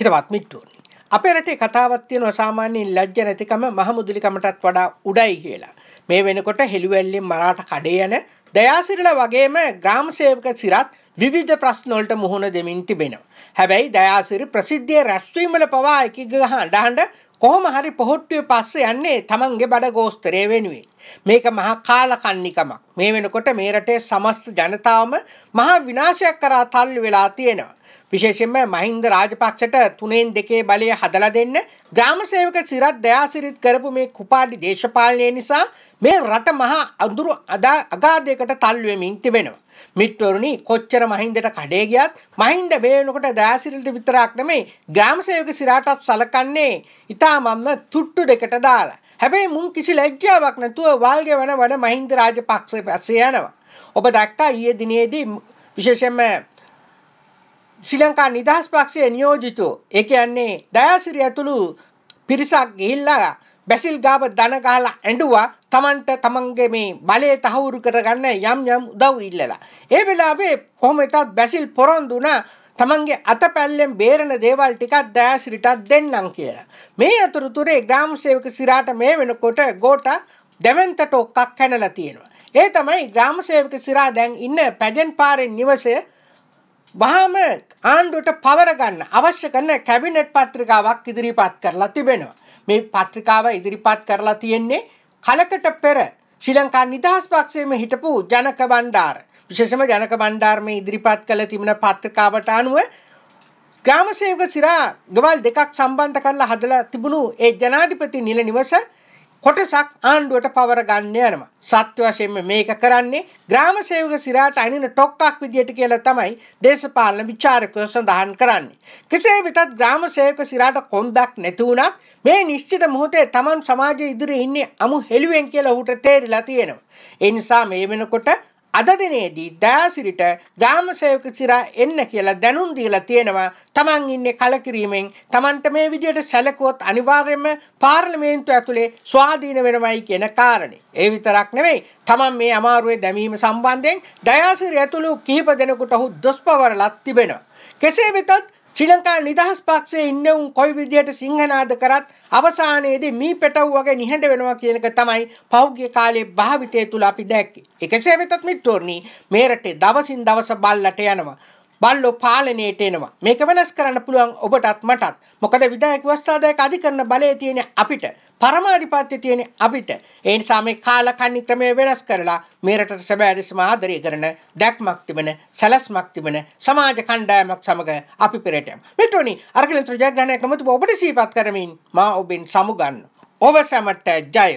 හිතවත් මිට්ටුවනි. අපේ රටේ කතාවක් තියෙනවා සාමාන්‍යයෙන් ලැජ්ජ නැතිකම මහමුදලිකමටත් වඩා උඩයි කියලා. මේ වෙනකොට හෙළුවැල්ලෙන් මරාට කඩේ යන දයාසිරලා වගේම ග්‍රාම සේවක සිරත් විවිධ ප්‍රශ්නවලට මුහුණ දෙමින් තිබෙනවා. හැබැයි දයාසිරි ප්‍රසිද්ධිය රැස්වීමල පවා එකගහ අඩහන්ඩ කොහොම හරි පොහොට්ටුවේ පස්සේ යන්නේ තමන්ගේ බඩ ගෝස්තරය වෙනුවේ. මේක මහා කාල කන්නිකමක්. මේ වෙනකොට මේ රටේ සමස්ත ජනතාවම මහා විනාශයක් කරා තල්ලු වෙලා තියෙනවා. විශේෂෙන්ම මහින්ද රාජපක්ෂට තුනෙන් දෙකේ බලය හදලා දෙන්න ග්‍රාමසේවක සිරත් දයාසිරිත් කරපු මේ කුපාඩි දේශපාලනය නිසා මේ රට මහා අඳුරු අදා අගාධයකට තල්වෙමින් තිබෙනවා. මිට්වරුණි කොච්චර මහින්දට කඩේ ගියත් මහින්ද බේනකොට දෑසිරට විතරක් නෙමේ ග්‍රාමසයෝග සිරාටත් සලකන්නේ ඉතාමම්ම තුට්ටු දෙකට දාලා. හැබැයි මුන් කිසි ලැජ්ජාවක් නැතුව වල්ග වන වන මහින්ද රාජ පක්ෂ පැසේ යනවා. ඔබ දක්කා ඊය දිනේදී විශේෂම ශ්‍රී ලංකා නිදහස් පක්ෂය නියෝජිත ඒ කියන්නේ දයාසිරි ඇතුළු පිරිසක් ගිහිල්ලා බැසිල් ගාව දන ගහලා ඇඬුවා Tamanට Tamanගේ මේ බලය තහවුරු කරගන්න යම් යම් උදව් ඉල්ලලා. ඒ වෙලාවේ කොහොමදත් බැසිල් පොරොන්දු වුණා Tamanගේ අතපැල්ලෙන් බේරෙන දේවල් ටිකක් දයාසිරිටත් දෙන්නම් කියලා. මේ අතරතුරේ ග්‍රාම සේවක සිරාට මේ වෙනකොට ගෝට දෙමන්තට ඔක්කක් කැනලා තියෙනවා. ඒ තමයි ග්‍රාම සේවක සිරා දැන් ඉන්න පැජන් පාරේ නිවසේ වහාම ආණ්ඩුවට පවර ගන්න අවශ්‍ය කරන කැබිනට් පත්‍රිකාවක් ඉදිරිපත් කරලා තිබෙනවා. මේ පත්‍රිකාව ඉදිරිපත් කරලා තියෙන්නේ කලකට පෙර ශ්‍රී ලංකා නිදහස් පක්ෂයේම හිටපු ජනක බණ්ඩාර විශේෂම ජනක බණ්ඩාර මේ ඉදිරිපත් කළ තිබෙන පත්‍රිකාවට අනුව ග්‍රාම සේවක සිරා ගවල් දෙකක් සම්බන්ධ කරලා හදලා තිබුණු ඒ ජනාධිපති නිල නිවස කොටසක් ආණ්ඩුවට පවර ගන්න යනවා. සත්‍ය වශයෙන්ම මේක කරන්නේ ග්‍රාම සේවක සිරාට අනින ටොක්කක් විදියට කියලා තමයි දේශපාලන විචාරකයෝ සඳහන් කරන්නේ. කෙසේ වෙතත් ග්‍රාම සේවක සිරාට කොන්දක් නැති වුණත් මේ නිශ්චිත මොහොතේ Taman සමාජයේ ඉදිරියේ ඉන්නේ අමු හෙළුවෙන් කියලා ඔහුට තේරිලා තියෙනවා. ඒ නිසා මේ වෙනකොට අද දිනේදී දෑසිරිට ග්‍රාම සේවක සිරා එන්න කියලා දැනුම් දීලා තියෙනවා තමන් ඉන්නේ කලකිරීමෙන් තමන්ට මේ විදියට සැලකුවොත් අනිවාර්යයෙන්ම පාර්ලිමේන්තුව ඇතුලේ ස්වාධීන වෙනවයි කියන කාරණේ. ඒ විතරක් නෙවෙයි තමන් මේ අමාරුවේ දැමීම සම්බන්ධයෙන් දයාසිරි ඇතුළු කිහිප දෙනෙකුට ඔහු දොස්පවරලක් තිබෙනවා. කෙසේ වෙතත් ශ්‍රී ලංකා නිදහස් පක්ෂයේ ඉන්නවුන් කොයි විදියට සිංහනාද කරත් අවසානයේදී මී පෙටව් වගේ නිහඬ වෙනවා කියන එක තමයි පෞද්ගලික කාලයේ භාවිතය තුල අපි දැක්කේ. එකසේ වෙතත් මිත්‍රෝනි මේ රටේ දවසින් දවස බල්ලට යනවා. බල්ලෝ පාලනයට එනවා. මේක වෙනස් කරන්න පුළුවන් ඔබටත් මටත්. මොකද විධායක ව්‍යවස්ථාදායක අධිකරණ බලය තියෙන අපිට පරමාධිපත්‍ය තියෙන අපිට. ඒ නිසා මේ කාලකන්ණි ක්‍රමය වෙනස් කරලා මේ රටට සැබෑ ලෙසම ආදරය කරන දැක්මක් තිබෙන සැලැස්මක් තිබෙන සමාජ කණ්ඩායමක් සමග අපි පෙරට යමු. මෙතොනි අරගල තුජයග්‍රහණයක් නමුත් ඔබට සිහිපත් කරමින් මා ඔබෙන් සමුගන්න. ඔබ සැමට ජය.